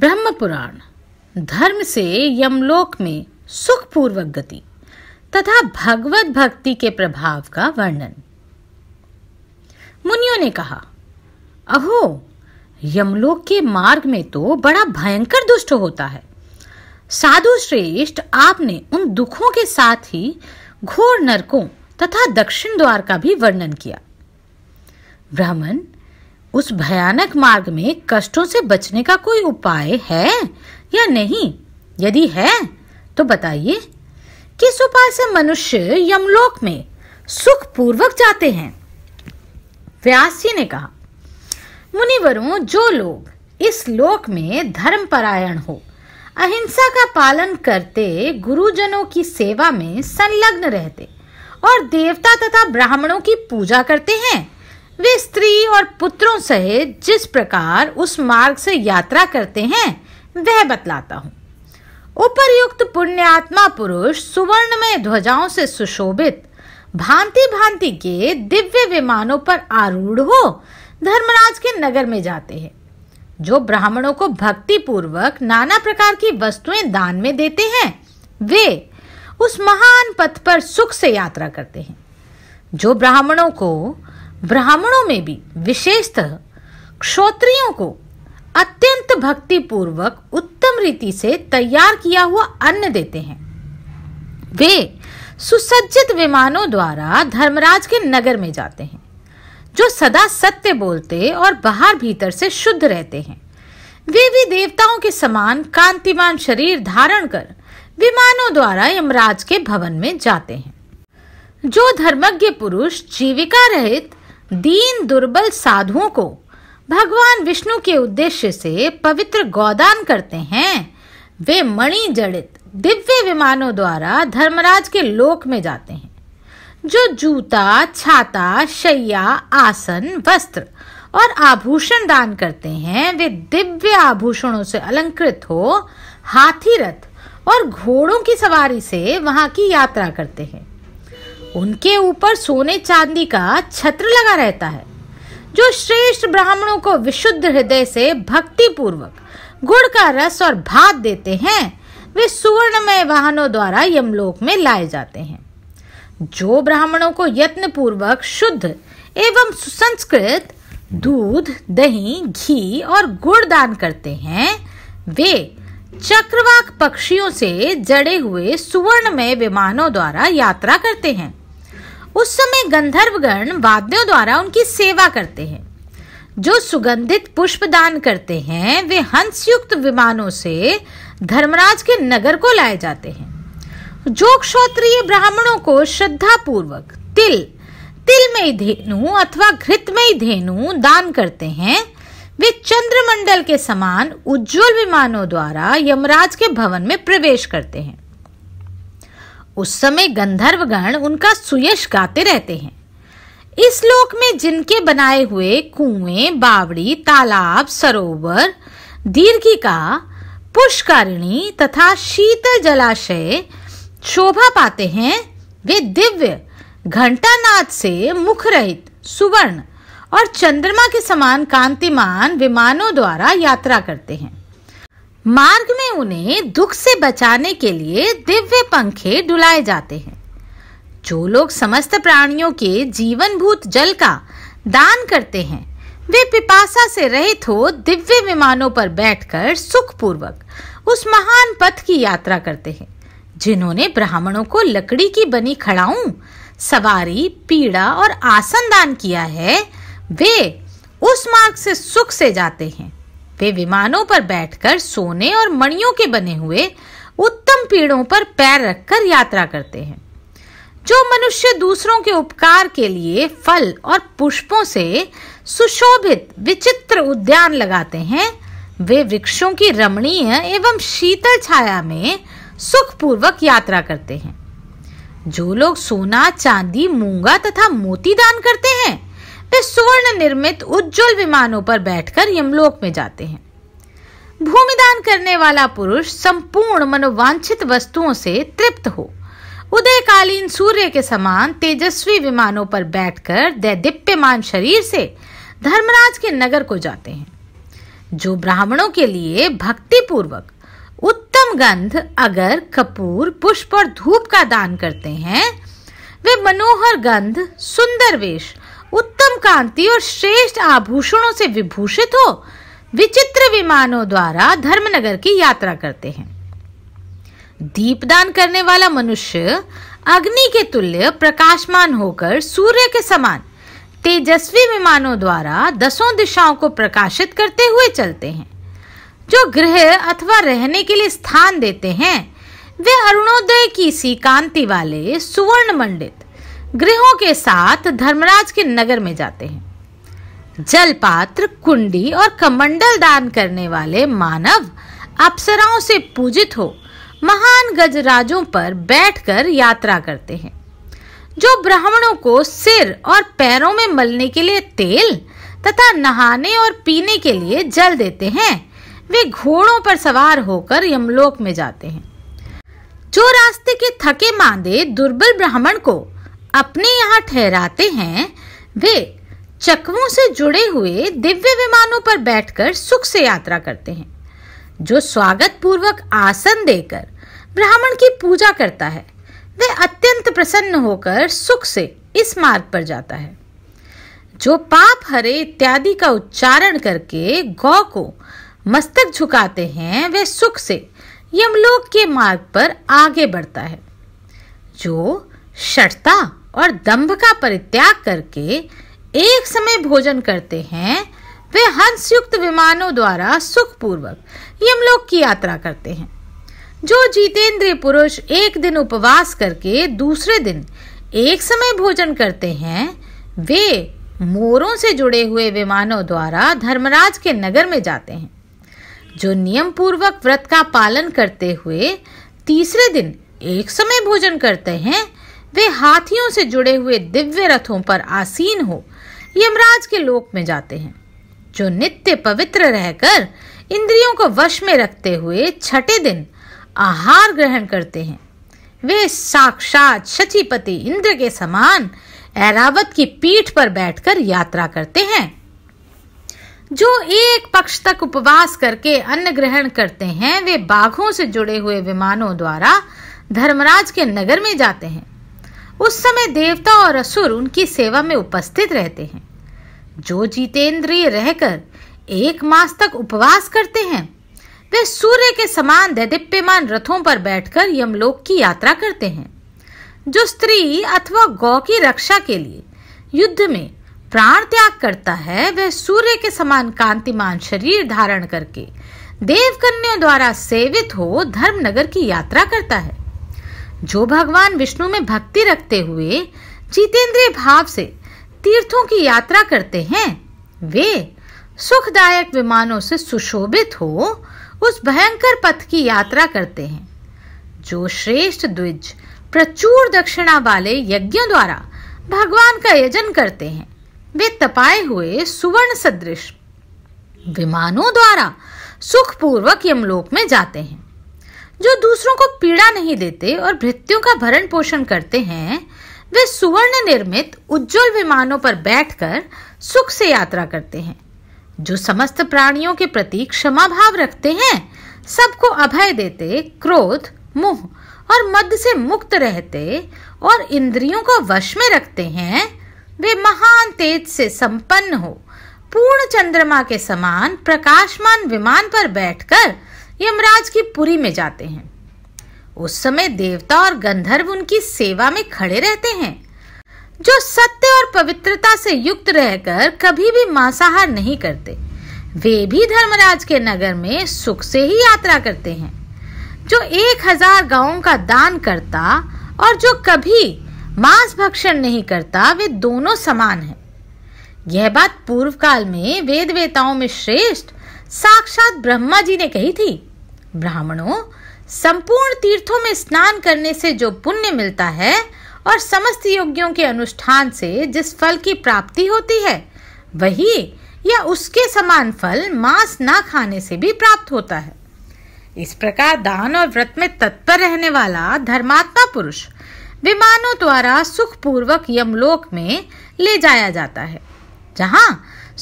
ब्रह्म पुराण धर्म से यमलोक में सुखपूर्वक गति तथा भगवत भक्ति के प्रभाव का वर्णन मुनियों ने कहा अहो यमलोक के मार्ग में तो बड़ा भयंकर दुष्ट होता है साधु श्रेष्ठ आपने उन दुखों के साथ ही घोर नरकों तथा दक्षिण द्वार का भी वर्णन किया ब्राह्मण उस भयानक मार्ग में कष्टों से बचने का कोई उपाय है या नहीं यदि है तो बताइए किस उपाय से मनुष्य यमलोक में सुख पूर्वक जाते हैं व्यास जी ने कहा मुनिवरों जो लोग इस लोक में धर्म परायण हो अहिंसा का पालन करते गुरुजनों की सेवा में संलग्न रहते और देवता तथा ब्राह्मणों की पूजा करते हैं वे स्त्री और पुत्रों सहित जिस प्रकार उस मार्ग से यात्रा करते हैं वह बतलाता हूँ उपरयुक्त पुण्यात्मा पुरुष सुवर्णमय ध्वजाओं से सुशोभित भांति भांति के दिव्य विमानों पर आरूढ़ हो धर्मराज के नगर में जाते हैं जो ब्राह्मणों को भक्ति पूर्वक नाना प्रकार की वस्तुएं दान में देते हैं वे उस महान पथ पर सुख से यात्रा करते हैं जो ब्राह्मणों को ब्राह्मणों में भी विशेषतः क्षोत्रियों को अत्यंत भक्ति पूर्वक उत्तम रीति से तैयार किया हुआ अन्न देते हैं वे सुसज्जित विमानों द्वारा धर्मराज के नगर में जाते हैं जो सदा सत्य बोलते और बाहर भीतर से शुद्ध रहते हैं वे भी देवताओं के समान कांतिमान शरीर धारण कर विमानों द्वारा यमराज के भवन में जाते हैं जो धर्मज्ञ पुरुष जीविका रहित दीन दुर्बल साधुओं को भगवान विष्णु के उद्देश्य से पवित्र गोदान करते हैं वे मणि जड़ित दिव्य विमानों द्वारा धर्मराज के लोक में जाते हैं जो जूता छाता शैया आसन वस्त्र और आभूषण दान करते हैं वे दिव्य आभूषणों से अलंकृत हो हाथी रथ और घोड़ों की सवारी से वहां की यात्रा करते हैं उनके ऊपर सोने चांदी का छत्र लगा रहता है जो श्रेष्ठ ब्राह्मणों को विशुद्ध हृदय से भक्ति पूर्वक गुड़ का रस और भात देते हैं वे सुवर्णमय वाहनों द्वारा यमलोक में लाए जाते हैं जो ब्राह्मणों को यत्न पूर्वक शुद्ध एवं सुसंस्कृत दूध दही घी और गुड़ दान करते हैं वे चक्रवाक पक्षियों से जड़े हुए सुवर्णमय विमानों द्वारा यात्रा करते हैं उस समय गंधर्वगण वाद्यों द्वारा उनकी सेवा करते हैं जो सुगंधित पुष्प दान करते हैं वे हंसयुक्त विमानों से धर्मराज के नगर को लाए जाते हैं जो क्षत्रिय ब्राह्मणों को श्रद्धा पूर्वक तिल तिल में धेनु अथवा घृत में धेनु दान करते हैं वे चंद्रमंडल के समान उज्जवल विमानों द्वारा यमराज के भवन में प्रवेश करते हैं उस समय गंधर्वगण उनका सुयश गाते रहते हैं इस लोक में जिनके बनाए हुए कुएं बावड़ी तालाब सरोवर दीर्घिका पुष्कारिणी तथा शीतल जलाशय शोभा पाते हैं वे दिव्य घंटानाद से मुख रहित सुवर्ण और चंद्रमा के समान कांतिमान विमानों द्वारा यात्रा करते हैं मार्ग में उन्हें दुख से बचाने के लिए दिव्य पंखे डुलाए जाते हैं जो लोग समस्त प्राणियों के जीवनभूत जल का दान करते हैं वे पिपासा से रहित हो दिव्य विमानों पर बैठकर सुखपूर्वक उस महान पथ की यात्रा करते हैं जिन्होंने ब्राह्मणों को लकड़ी की बनी खड़ाऊ सवारी पीड़ा और आसन दान किया है वे उस मार्ग से सुख से जाते हैं वे विमानों पर बैठकर सोने और मणियों के बने हुए उत्तम पीड़ों पर पैर रखकर यात्रा करते हैं जो मनुष्य दूसरों के उपकार के लिए फल और पुष्पों से सुशोभित विचित्र उद्यान लगाते हैं वे वृक्षों की रमणीय एवं शीतल छाया में सुखपूर्वक यात्रा करते हैं जो लोग सोना चांदी मूंगा तथा मोती दान करते हैं वे सुवर्ण निर्मित उज्जवल विमानों पर बैठकर यमलोक में जाते हैं भूमिदान करने वाला पुरुष संपूर्ण मनोवांछित वस्तुओं से तृप्त हो उदयकालीन सूर्य के समान तेजस्वी विमानों पर बैठकर दैदिप्यमान शरीर से धर्मराज के नगर को जाते हैं जो ब्राह्मणों के लिए भक्ति पूर्वक उत्तम गंध अगर कपूर पुष्प और धूप का दान करते हैं वे मनोहर गंध सुंदर वेश उत्तम कांति और श्रेष्ठ आभूषणों से विभूषित हो विचित्र विमानों द्वारा धर्मनगर की यात्रा करते हैं दीपदान करने वाला मनुष्य अग्नि के तुल्य प्रकाशमान होकर सूर्य के समान तेजस्वी विमानों द्वारा दसों दिशाओं को प्रकाशित करते हुए चलते हैं जो गृह अथवा रहने के लिए स्थान देते हैं वे अरुणोदय की सी कांति वाले सुवर्ण मंडित गृहों के साथ धर्मराज के नगर में जाते हैं जल पात्र कुंडी और कमंडल दान करने वाले मानव अप्सराओं से पूजित हो महान गजराजों पर बैठकर यात्रा करते हैं जो ब्राह्मणों को सिर और पैरों में मलने के लिए तेल तथा नहाने और पीने के लिए जल देते हैं वे घोड़ों पर सवार होकर यमलोक में जाते हैं जो रास्ते के थके मांदे दुर्बल ब्राह्मण को अपने यहाँ ठहराते हैं वे चक्रों से जुड़े हुए दिव्य विमानों पर बैठकर सुख से यात्रा करते हैं जो स्वागत पूर्वक आसन देकर ब्राह्मण की पूजा करता है वह अत्यंत प्रसन्न होकर सुख से इस मार्ग पर जाता है जो पाप हरे इत्यादि का उच्चारण करके गौ को मस्तक झुकाते हैं वह सुख से यमलोक के मार्ग पर आगे बढ़ता है जो शर्ता और दंभ का परित्याग करके एक समय भोजन करते हैं वे हंस युक्त विमानों द्वारा सुखपूर्वक यमलोक की यात्रा करते हैं जो जितेंद्रिय पुरुष एक दिन उपवास करके दूसरे दिन एक समय भोजन करते हैं वे मोरों से जुड़े हुए विमानों द्वारा धर्मराज के नगर में जाते हैं जो नियम पूर्वक व्रत का पालन करते हुए तीसरे दिन एक समय भोजन करते हैं वे हाथियों से जुड़े हुए दिव्य रथों पर आसीन हो यमराज के लोक में जाते हैं जो नित्य पवित्र रहकर इंद्रियों को वश में रखते हुए छठे दिन आहार ग्रहण करते हैं वे साक्षात शचीपति इंद्र के समान ऐरावत की पीठ पर बैठकर यात्रा करते हैं जो एक पक्ष तक उपवास करके अन्न ग्रहण करते हैं वे बाघों से जुड़े हुए विमानों द्वारा धर्मराज के नगर में जाते हैं उस समय देवता और असुर उनकी सेवा में उपस्थित रहते हैं जो जितेंद्रिय रहकर एक मास तक उपवास करते हैं वे सूर्य के समान दैदिप्यमान रथों पर बैठकर यमलोक की यात्रा करते हैं जो स्त्री अथवा गौ की रक्षा के लिए युद्ध में प्राण त्याग करता है वह सूर्य के समान कांतिमान शरीर धारण करके देवकन्यों द्वारा सेवित हो धर्मनगर की यात्रा करता है जो भगवान विष्णु में भक्ति रखते हुए जितेंद्रिय भाव से तीर्थों की यात्रा करते हैं वे सुखदायक विमानों से सुशोभित हो उस भयंकर पथ की यात्रा करते हैं जो श्रेष्ठ द्विज प्रचुर दक्षिणा वाले यज्ञों द्वारा भगवान का यजन करते हैं वे तपाए हुए सुवर्ण सदृश विमानों द्वारा सुखपूर्वक यमलोक में जाते हैं जो दूसरों को पीड़ा नहीं देते और भृत्यों का भरण पोषण करते हैं वे सुवर्ण निर्मित उज्जवल विमानों पर बैठकर सुख से यात्रा करते हैं जो समस्त प्राणियों के प्रति क्षमा भाव रखते हैं सबको अभय देते क्रोध मुंह और मद से मुक्त रहते और इंद्रियों को वश में रखते हैं वे महान तेज से संपन्न हो पूर्ण चंद्रमा के समान प्रकाशमान विमान पर बैठकर यमराज की पुरी में जाते हैं उस समय देवता और गंधर्व उनकी सेवा में खड़े रहते हैं जो सत्य और पवित्रता से युक्त रहकर कभी भी मांसाहार नहीं करते वे भी धर्मराज के नगर में सुख से ही यात्रा करते हैं जो एक हजार गाँव का दान करता और जो कभी मांस भक्षण नहीं करता वे दोनों समान हैं यह बात पूर्व काल में वेद वेताओं में श्रेष्ठ साक्षात ब्रह्मा जी ने कही थी ब्राह्मणों संपूर्ण तीर्थों में स्नान करने से जो पुण्य मिलता है और समस्त योग्यों के अनुष्ठान से जिस फल की प्राप्ति होती है वही या उसके समान फल मांस ना खाने से भी प्राप्त होता है इस प्रकार दान और व्रत में तत्पर रहने वाला धर्मात्मा पुरुष विमानों द्वारा सुखपूर्वक यमलोक में ले जाया जाता है जहाँ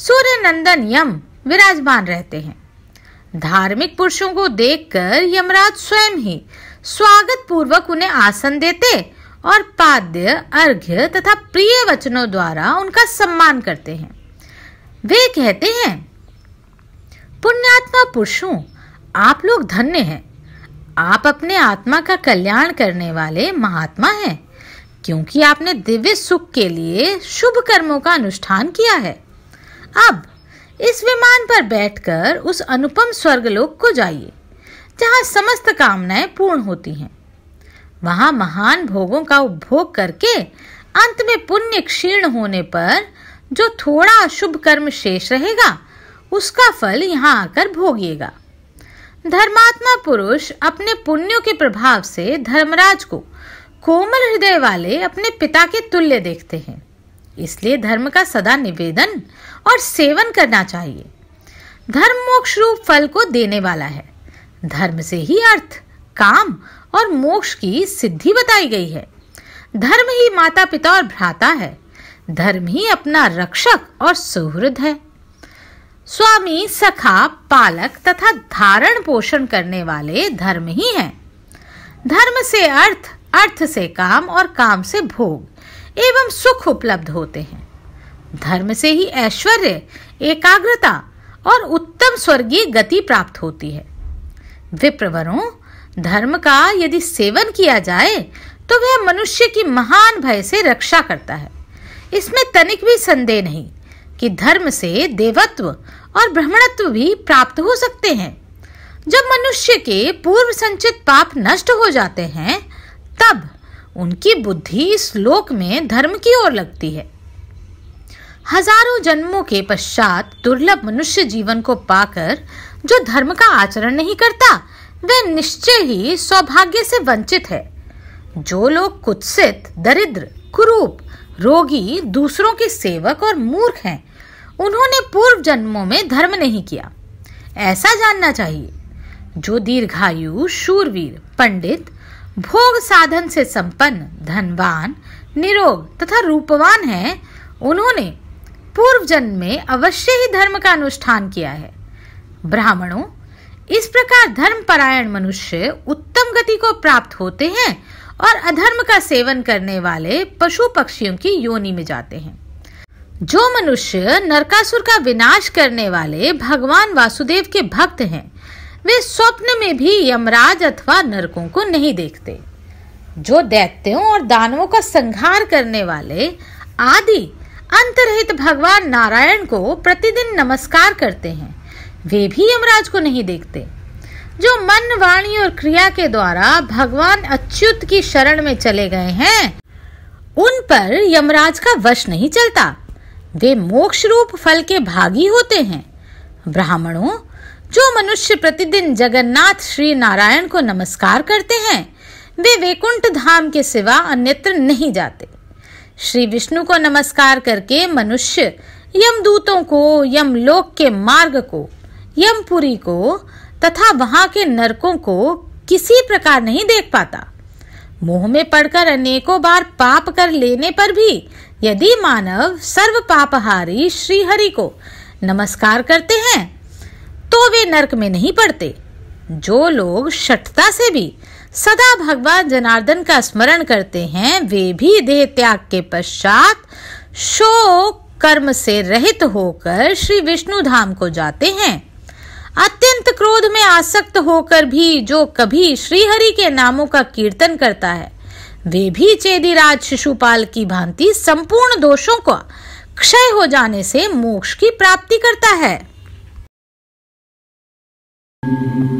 सूर्य नंदन यम विराजमान रहते हैं धार्मिक पुरुषों को देखकर यमराज स्वयं ही स्वागत पूर्वक उन्हें आसन देते और पाद्य अर्घ्य तथा प्रिय वचनों द्वारा उनका सम्मान करते हैं वे कहते हैं पुण्यात्मा पुरुषों आप लोग धन्य हैं आप अपने आत्मा का कल्याण करने वाले महात्मा हैं क्योंकि आपने दिव्य सुख के लिए शुभ कर्मों का अनुष्ठान किया है अब इस विमान पर बैठकर उस अनुपम स्वर्गलोक को जाइए जहाँ समस्त कामनाएं पूर्ण होती हैं वहाँ महान भोगों का उपभोग करके अंत में पुण्य क्षीण होने पर जो थोड़ा शुभ कर्म शेष रहेगा उसका फल यहाँ आकर भोगिएगा धर्मात्मा पुरुष अपने पुण्यों के प्रभाव से धर्मराज को कोमल हृदय वाले अपने पिता के तुल्य देखते हैं इसलिए धर्म का सदा निवेदन और सेवन करना चाहिए धर्म मोक्ष रूप फल को देने वाला है धर्म से ही अर्थ काम और मोक्ष की सिद्धि बताई गई है धर्म ही माता पिता और भ्राता है धर्म ही अपना रक्षक और सुहृद है स्वामी सखा पालक तथा धारण पोषण करने वाले धर्म ही है धर्म से अर्थ अर्थ से काम और काम से भोग एवं सुख उपलब्ध होते हैं धर्म से ही ऐश्वर्य एकाग्रता और उत्तम स्वर्गीय गति प्राप्त होती है विप्रवरों धर्म का यदि सेवन किया जाए तो वह मनुष्य की महान भय से रक्षा करता है इसमें तनिक भी संदेह नहीं कि धर्म से देवत्व और ब्रह्मणत्व भी प्राप्त हो सकते हैं जब मनुष्य के पूर्व संचित पाप नष्ट हो जाते हैं तब उनकी बुद्धि इस लोक में धर्म की ओर लगती है हजारों जन्मों के पश्चात दुर्लभ मनुष्य जीवन को पाकर जो धर्म का आचरण नहीं करता वह निश्चय ही सौभाग्य से वंचित है जो लोग कुत्सित दरिद्र कुरूप रोगी दूसरों के सेवक और मूर्ख हैं उन्होंने पूर्व जन्मों में धर्म नहीं किया ऐसा जानना चाहिए जो दीर्घायु शूरवीर पंडित भोग साधन से संपन्न धनवान निरोग तथा रूपवान है उन्होंने पूर्व जन्म में अवश्य ही धर्म का अनुष्ठान किया है ब्राह्मणों इस प्रकार परायण मनुष्य उत्तम गति को प्राप्त होते हैं और अधर्म का सेवन करने वाले पशु पक्षियों की योनि में जाते हैं जो मनुष्य नरकासुर का विनाश करने वाले भगवान वासुदेव के भक्त हैं वे स्वप्न में भी यमराज अथवा नरकों को नहीं देखते जो दैत्यों और दानवों का संहार करने वाले आदि अंतरहित भगवान नारायण को प्रतिदिन नमस्कार करते हैं वे भी यमराज को नहीं देखते जो मन वाणी और क्रिया के द्वारा भगवान अच्युत की शरण में चले गए हैं उन पर यमराज का वश नहीं चलता वे मोक्ष रूप फल के भागी होते हैं ब्राह्मणों जो मनुष्य प्रतिदिन जगन्नाथ श्री नारायण को नमस्कार करते हैं वे वैकुंठ धाम के सिवा अन्यत्र नहीं जाते श्री विष्णु को नमस्कार करके मनुष्य यमदूतों को यमलोक के मार्ग को यमपुरी को तथा वहां के नरकों को किसी प्रकार नहीं देख पाता मोह में पड़कर अनेकों बार पाप कर लेने पर भी यदि मानव सर्व पापहारी श्री हरि को नमस्कार करते हैं तो वे नरक में नहीं पड़ते जो लोग शठता से भी सदा भगवान जनार्दन का स्मरण करते हैं वे भी देह त्याग के पश्चात शोक कर्म से रहित होकर श्री विष्णु धाम को जाते हैं अत्यंत क्रोध में आसक्त होकर भी जो कभी श्रीहरि के नामों का कीर्तन करता है वे भी चेदीराज शिशुपाल की भांति संपूर्ण दोषों का क्षय हो जाने से मोक्ष की प्राप्ति करता है Thank mm-hmm. you.